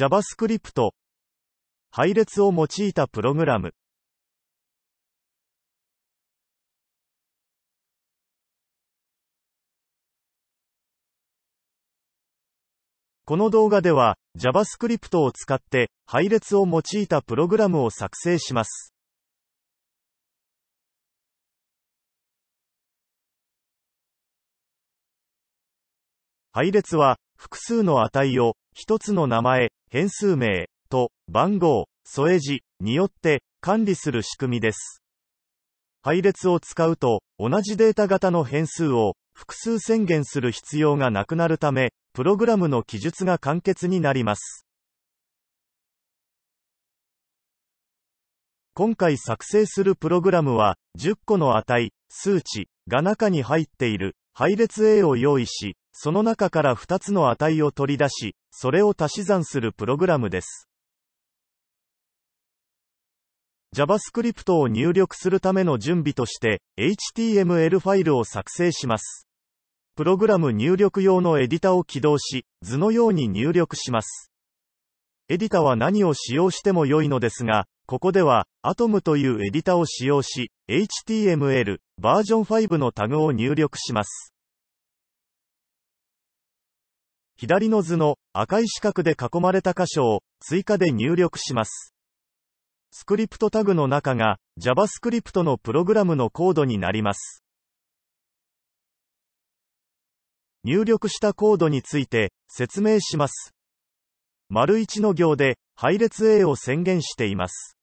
JavaScript 配列を用いたプログラムこの動画では JavaScript を使って配列を用いたプログラムを作成します。配列は複数の値を一つの名前、変数名と番号、添え字によって管理する仕組みです。配列を使うと、同じデータ型の変数を複数宣言する必要がなくなるため、プログラムの記述が簡潔になります。今回作成するプログラムは、10個の値、数値が中に入っている配列 A を用意し、その中から2つの値を取り出し、それを足し算するプログラムです。JavaScript を入力するための準備として、HTML ファイルを作成します。プログラム入力用のエディタを起動し、図のように入力します。エディタは何を使用しても良いのですが、ここでは、Atom というエディタを使用し、HTML バージョン5のタグを入力します。左の図の赤い四角で囲まれた箇所を追加で入力します。スクリプトタグの中が JavaScript のプログラムのコードになります。入力したコードについて説明します。丸1の行で配列 A を宣言しています。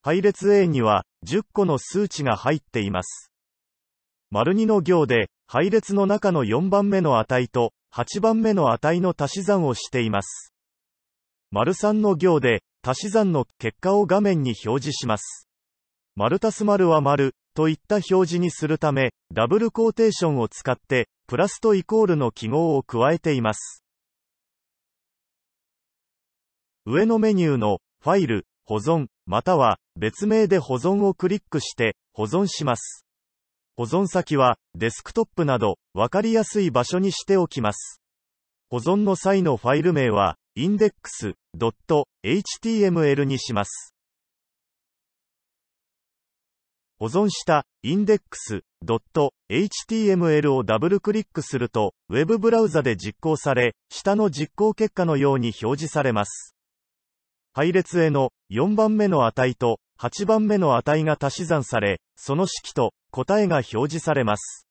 配列 A には10個の数値が入っています。丸2の行で配列の中の4番目の値と8番目の値の足し算をしています。丸3の行で、足し算の結果を画面に表示します。丸たす丸は丸、といった表示にするため、ダブルコーテーションを使って、プラスとイコールの記号を加えています。上のメニューの、ファイル、保存、または、別名で保存をクリックして、保存します。保存先は、デスクトップなど、わかりやすい場所にしておきます。保存の際のファイル名は、index.html にします。保存した index.html をダブルクリックすると、ウェブブラウザで実行され、下の実行結果のように表示されます。配列への4番目の値と8番目の値が足し算され、その式と答えが表示されます。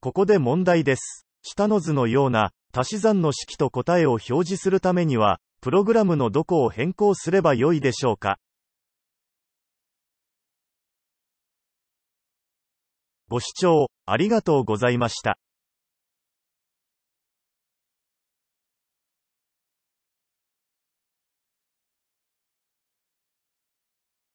ここで問題です。下の図のような足し算の式と答えを表示するためには、プログラムのどこを変更すればよいでしょうかご視聴ありがとうございました。